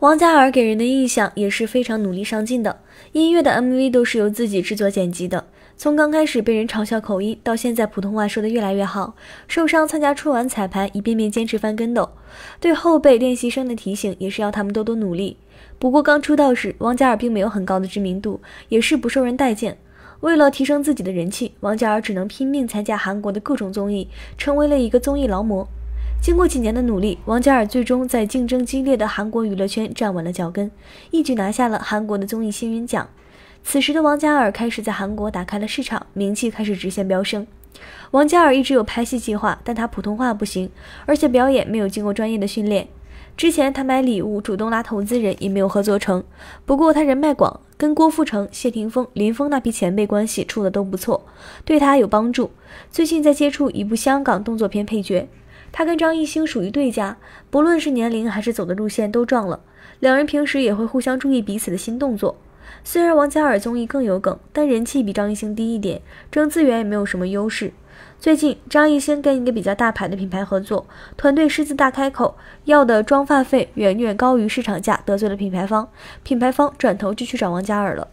王嘉尔给人的印象也是非常努力上进的，音乐的 MV 都是由自己制作剪辑的。从刚开始被人嘲笑口音，到现在普通话说得越来越好。受伤参加春晚彩排，一遍遍坚持翻跟斗，对后辈练习生的提醒也是要他们多多努力。不过刚出道时，王嘉尔并没有很高的知名度，也是不受人待见。为了提升自己的人气，王嘉尔只能拼命参加韩国的各种综艺，成为了一个综艺劳模。经过几年的努力，王嘉尔最终在竞争激烈的韩国娱乐圈站稳了脚跟，一举拿下了韩国的综艺新人奖。此时的王嘉尔开始在韩国打开了市场，名气开始直线飙升。王嘉尔一直有拍戏计划，但他普通话不行，而且表演没有经过专业的训练。之前他买礼物主动拉投资人也没有合作成。不过他人脉广，跟郭富城、谢霆锋、林峰那批前辈关系处的都不错，对他有帮助。最近在接触一部香港动作片配角。他跟张艺兴属于对家，不论是年龄还是走的路线都撞了。两人平时也会互相注意彼此的新动作。虽然王嘉尔综艺更有梗，但人气比张艺兴低一点，争资源也没有什么优势。最近张艺兴跟一个比较大牌的品牌合作，团队狮子大开口，要的妆发费远远高于市场价，得罪了品牌方，品牌方转头就去找王嘉尔了。